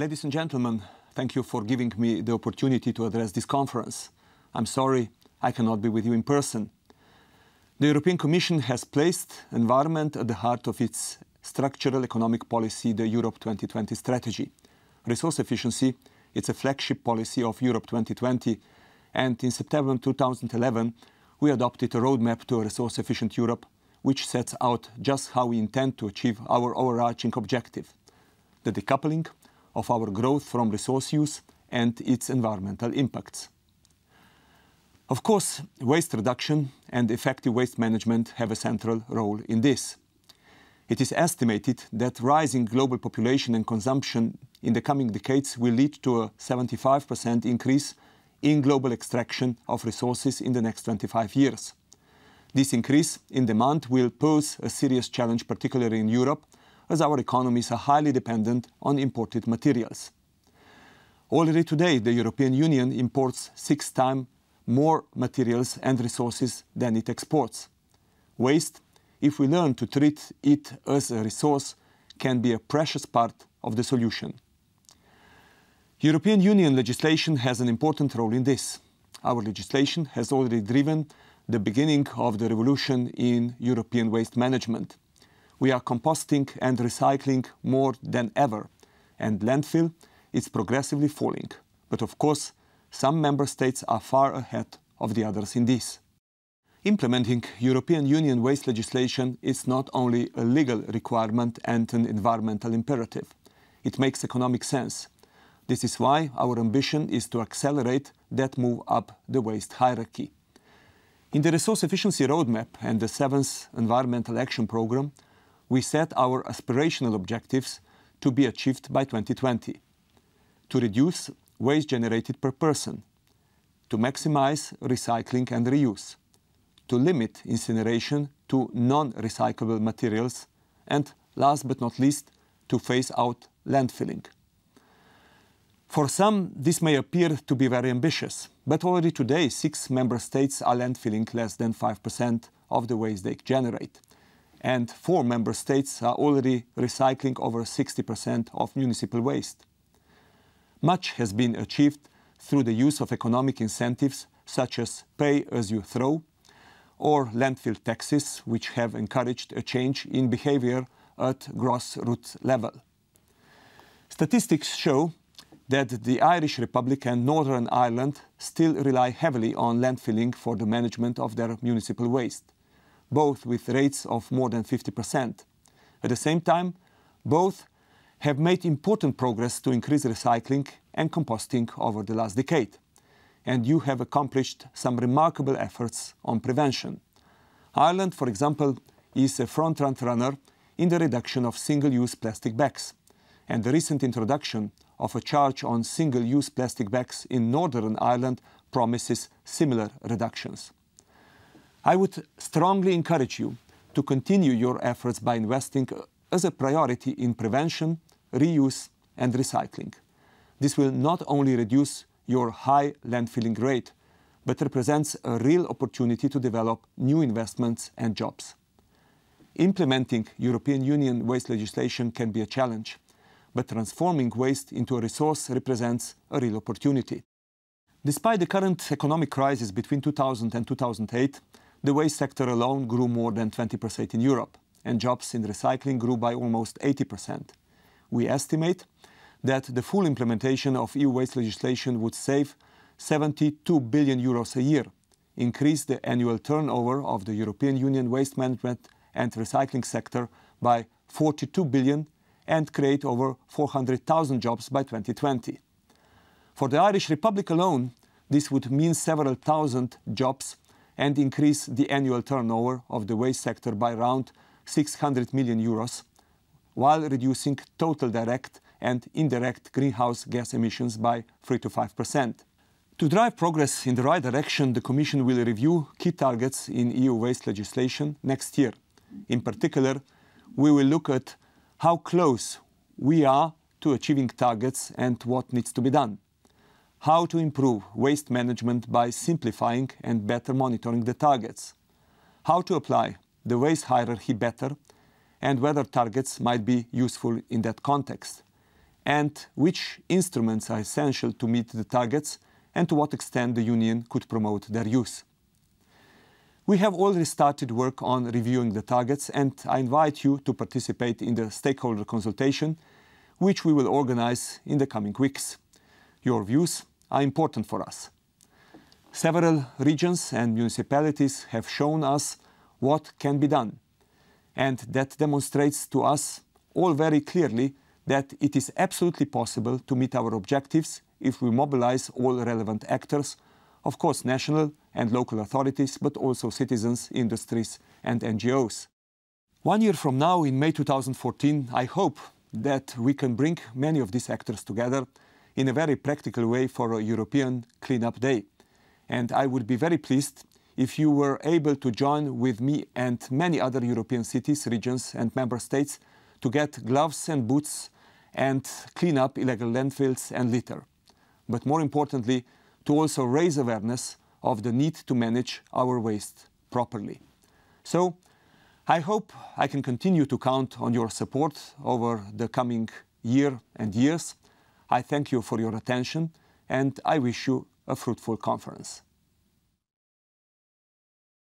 Ladies and gentlemen, thank you for giving me the opportunity to address this conference. I'm sorry I cannot be with you in person. The European Commission has placed environment at the heart of its structural economic policy, the Europe 2020 strategy. Resource efficiency, it's a flagship policy of Europe 2020, and in September 2011, we adopted a roadmap to a resource-efficient Europe, which sets out just how we intend to achieve our overarching objective, the decoupling of our growth from resource use and its environmental impacts. Of course, waste reduction and effective waste management have a central role in this. It is estimated that rising global population and consumption in the coming decades will lead to a 75% increase in global extraction of resources in the next 25 years. This increase in demand will pose a serious challenge, particularly in Europe, as our economies are highly dependent on imported materials. Already today, the European Union imports six times more materials and resources than it exports. Waste, if we learn to treat it as a resource, can be a precious part of the solution. European Union legislation has an important role in this. Our legislation has already driven the beginning of the revolution in European waste management we are composting and recycling more than ever, and landfill is progressively falling. But of course, some member states are far ahead of the others in this. Implementing European Union waste legislation is not only a legal requirement and an environmental imperative. It makes economic sense. This is why our ambition is to accelerate that move up the waste hierarchy. In the Resource Efficiency Roadmap and the seventh Environmental Action Programme, we set our aspirational objectives to be achieved by 2020 to reduce waste generated per person, to maximize recycling and reuse, to limit incineration to non-recyclable materials, and last but not least, to phase out landfilling. For some, this may appear to be very ambitious, but already today, six member states are landfilling less than 5% of the waste they generate and four member states are already recycling over 60% of municipal waste. Much has been achieved through the use of economic incentives such as pay as you throw or landfill taxes, which have encouraged a change in behavior at grassroots level. Statistics show that the Irish Republic and Northern Ireland still rely heavily on landfilling for the management of their municipal waste both with rates of more than 50%. At the same time, both have made important progress to increase recycling and composting over the last decade, and you have accomplished some remarkable efforts on prevention. Ireland, for example, is a front runner in the reduction of single-use plastic bags, and the recent introduction of a charge on single-use plastic bags in Northern Ireland promises similar reductions. I would strongly encourage you to continue your efforts by investing uh, as a priority in prevention, reuse, and recycling. This will not only reduce your high landfilling rate, but represents a real opportunity to develop new investments and jobs. Implementing European Union waste legislation can be a challenge, but transforming waste into a resource represents a real opportunity. Despite the current economic crisis between 2000 and 2008, the waste sector alone grew more than 20% in Europe, and jobs in recycling grew by almost 80%. We estimate that the full implementation of EU waste legislation would save 72 billion euros a year, increase the annual turnover of the European Union waste management and recycling sector by 42 billion and create over 400,000 jobs by 2020. For the Irish Republic alone, this would mean several thousand jobs and increase the annual turnover of the waste sector by around 600 million euros, while reducing total direct and indirect greenhouse gas emissions by 3 to 5 percent. To drive progress in the right direction, the Commission will review key targets in EU waste legislation next year. In particular, we will look at how close we are to achieving targets and what needs to be done how to improve waste management by simplifying and better monitoring the targets, how to apply the waste hierarchy better, and whether targets might be useful in that context, and which instruments are essential to meet the targets and to what extent the Union could promote their use. We have already started work on reviewing the targets, and I invite you to participate in the stakeholder consultation, which we will organize in the coming weeks. Your views are important for us. Several regions and municipalities have shown us what can be done, and that demonstrates to us all very clearly that it is absolutely possible to meet our objectives if we mobilize all relevant actors, of course national and local authorities, but also citizens, industries and NGOs. One year from now, in May 2014, I hope that we can bring many of these actors together in a very practical way for a European Cleanup Day. And I would be very pleased if you were able to join with me and many other European cities, regions, and member states to get gloves and boots and clean up illegal landfills and litter. But more importantly, to also raise awareness of the need to manage our waste properly. So, I hope I can continue to count on your support over the coming year and years I thank you for your attention and I wish you a fruitful conference.